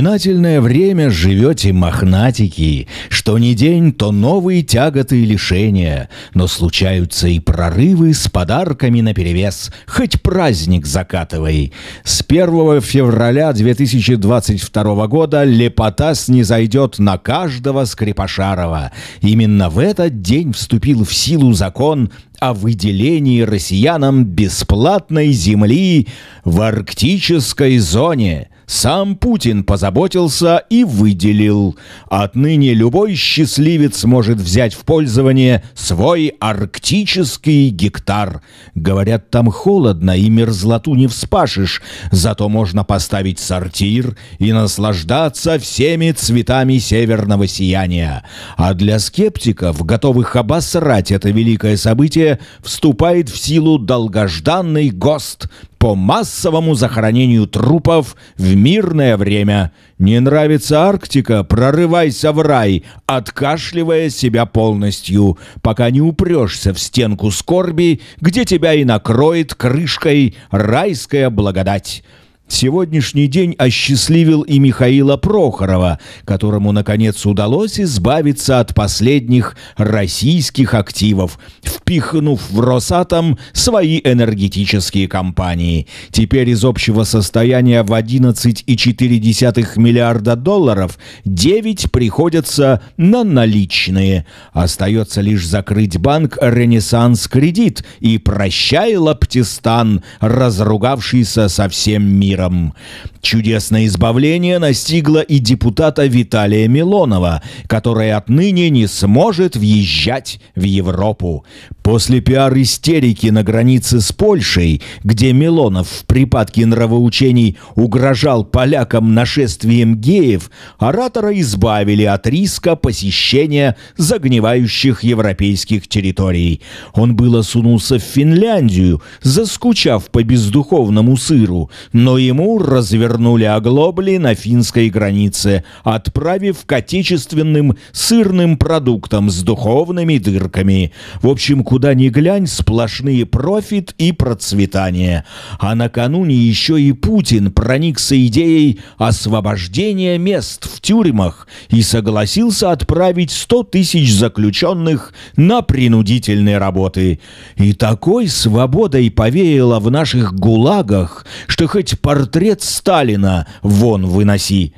знаменательное время живете мохнатики, что ни день, то новые тяготы и лишения, но случаются и прорывы с подарками наперевес, хоть праздник закатывай. С 1 февраля 2022 года лепота снизойдет на каждого скрипашарова. Именно в этот день вступил в силу закон о выделении россиянам бесплатной земли в арктической зоне – сам Путин позаботился и выделил. Отныне любой счастливец может взять в пользование свой арктический гектар. Говорят, там холодно и мерзлоту не вспашешь, зато можно поставить сортир и наслаждаться всеми цветами северного сияния. А для скептиков, готовых обосрать это великое событие, вступает в силу долгожданный ГОСТ по массовому захоронению трупов в мирное время. Не нравится Арктика? Прорывайся в рай, откашливая себя полностью, пока не упрешься в стенку скорби, где тебя и накроет крышкой райская благодать. Сегодняшний день осчастливил и Михаила Прохорова, которому, наконец, удалось избавиться от последних российских активов, впихнув в Росатом свои энергетические компании. Теперь из общего состояния в 11,4 миллиарда долларов 9 приходятся на наличные. Остается лишь закрыть банк «Ренессанс Кредит» и «Прощай, Лаптистан», разругавшийся со всем миром миром. Чудесное избавление настигло и депутата Виталия Милонова, который отныне не сможет въезжать в Европу. После пиар-истерики на границе с Польшей, где Милонов в припадке нравоучений угрожал полякам нашествием геев, оратора избавили от риска посещения загнивающих европейских территорий. Он было сунулся в Финляндию, заскучав по бездуховному сыру, но и ему развернули оглобли на финской границе, отправив к отечественным сырным продуктам с духовными дырками. В общем, куда ни глянь, сплошные профит и процветание. А накануне еще и Путин проникся идеей освобождения мест в тюрьмах и согласился отправить 100 тысяч заключенных на принудительные работы. И такой свободой повеяло в наших гулагах, что хоть Портрет Сталина вон выноси.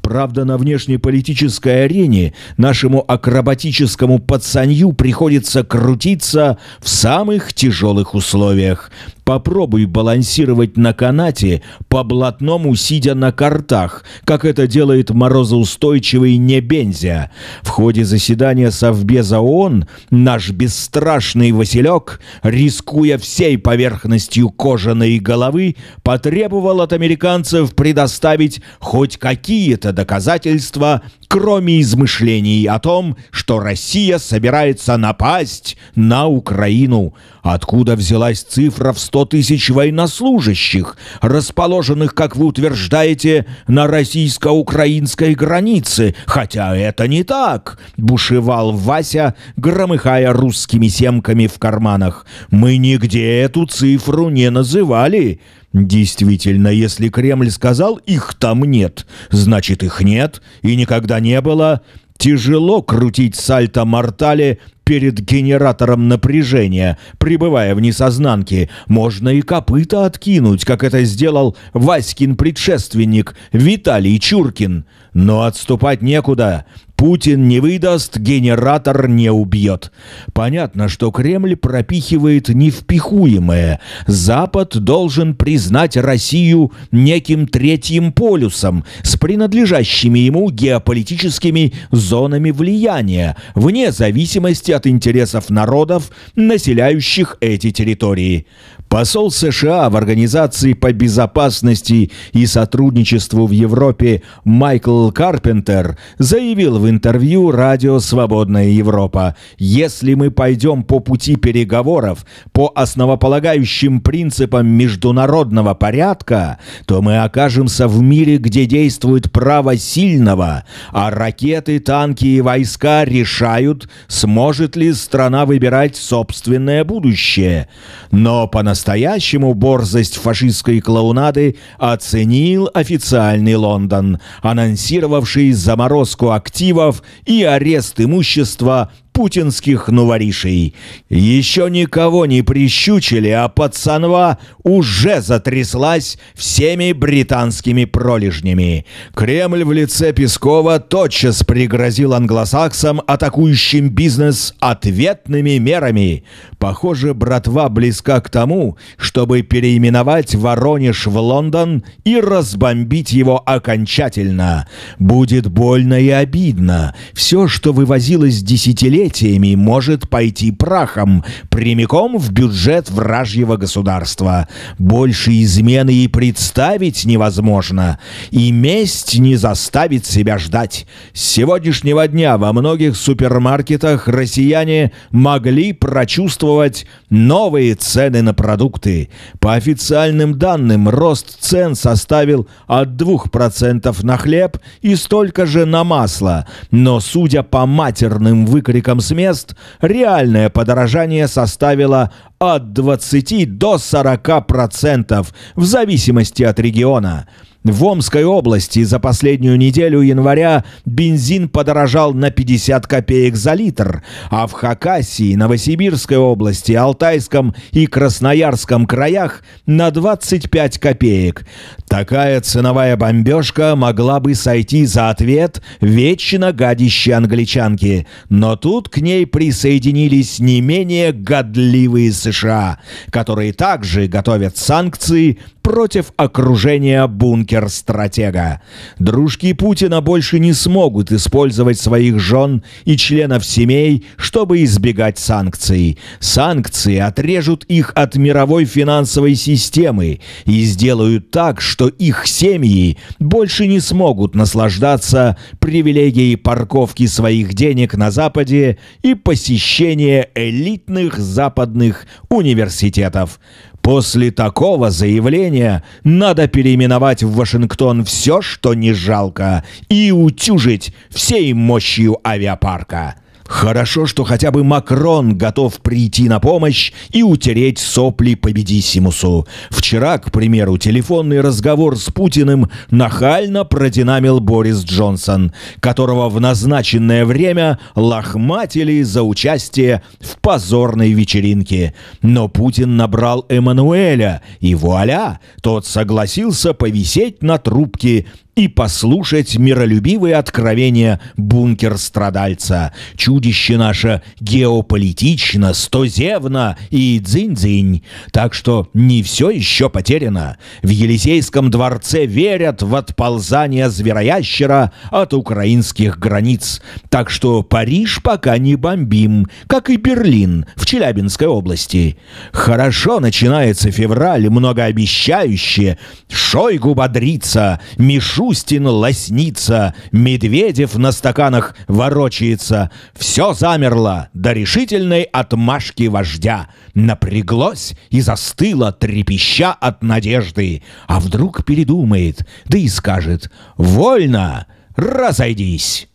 Правда, на внешнеполитической арене нашему акробатическому пацанью приходится крутиться в самых тяжелых условиях. Попробуй балансировать на канате по блатному, сидя на картах, как это делает морозоустойчивый Небензя. В ходе заседания Совбеза ООН наш бесстрашный Василек, рискуя всей поверхностью кожаной головы, потребовал от американцев предоставить хоть какие-то доказательства кроме измышлений о том, что Россия собирается напасть на Украину. Откуда взялась цифра в 100 тысяч военнослужащих, расположенных, как вы утверждаете, на российско-украинской границе? Хотя это не так, бушевал Вася, громыхая русскими семками в карманах. Мы нигде эту цифру не называли. Действительно, если Кремль сказал «их там нет», значит их нет и никогда не было. Тяжело крутить сальто мортали перед генератором напряжения, пребывая в несознанке. Можно и копыта откинуть, как это сделал Васькин предшественник Виталий Чуркин. Но отступать некуда. Путин не выдаст, генератор не убьет. Понятно, что Кремль пропихивает невпихуемое. Запад должен признать Россию неким третьим полюсом с принадлежащими ему геополитическими зонами влияния, вне зависимости от интересов народов, населяющих эти территории. Посол США в Организации по безопасности и сотрудничеству в Европе Майкл Карпентер заявил в интервью радио «Свободная Европа». «Если мы пойдем по пути переговоров, по основополагающим принципам международного порядка, то мы окажемся в мире, где действует право сильного, а ракеты, танки и войска решают, сможет ли страна выбирать собственное будущее. Но по-настоящему борзость фашистской клоунады оценил официальный Лондон, анонсировавший заморозку активов налогов и арест имущества путинских новоришей. Еще никого не прищучили, а пацанва уже затряслась всеми британскими пролежнями. Кремль в лице Пескова тотчас пригрозил англосаксам, атакующим бизнес, ответными мерами. Похоже, братва близка к тому, чтобы переименовать Воронеж в Лондон и разбомбить его окончательно. Будет больно и обидно. Все, что вывозилось десятилетиями, десятилетиями может пойти прахом, прямиком в бюджет вражьего государства. Больше измены и представить невозможно. И месть не заставит себя ждать. С сегодняшнего дня во многих супермаркетах россияне могли прочувствовать новые цены на продукты. По официальным данным, рост цен составил от 2% на хлеб и столько же на масло. Но судя по матерным выкрикам рынком с мест, реальное подорожание составило от 20 до 40% процентов в зависимости от региона – в Омской области за последнюю неделю января бензин подорожал на 50 копеек за литр, а в Хакасии, Новосибирской области, Алтайском и Красноярском краях на 25 копеек. Такая ценовая бомбежка могла бы сойти за ответ вечно гадящей англичанки, но тут к ней присоединились не менее годливые США, которые также готовят санкции против окружения бункера хакер-стратега. Дружки Путина больше не смогут использовать своих жен и членов семей, чтобы избегать санкций. Санкции отрежут их от мировой финансовой системы и сделают так, что их семьи больше не смогут наслаждаться привилегией парковки своих денег на Западе и посещения элитных западных университетов. После такого заявления надо переименовать в Вашингтон все, что не жалко, и утюжить всей мощью авиапарка. Хорошо, что хотя бы Макрон готов прийти на помощь и утереть сопли победиссимусу. Вчера, к примеру, телефонный разговор с Путиным нахально продинамил Борис Джонсон, которого в назначенное время лохматили за участие в позорной вечеринке. Но Путин набрал Эммануэля, и вуаля, тот согласился повисеть на трубке и послушать миролюбивые откровения бункер-страдальца. Чудище наше геополитично, стозевно и дзынь-дзынь. Так что не все еще потеряно. В Елисейском дворце верят в отползание звероящера от украинских границ. Так что Париж пока не бомбим, как и Берлин в Челябинской области. Хорошо начинается февраль, многообещающе. Шойгу бодрится, Мишу Шустин лосница, Медведев на стаканах ворочается. Все замерло до решительной отмашки вождя. Напряглось и застыло, трепеща от надежды. А вдруг передумает, да и скажет «Вольно! Разойдись!»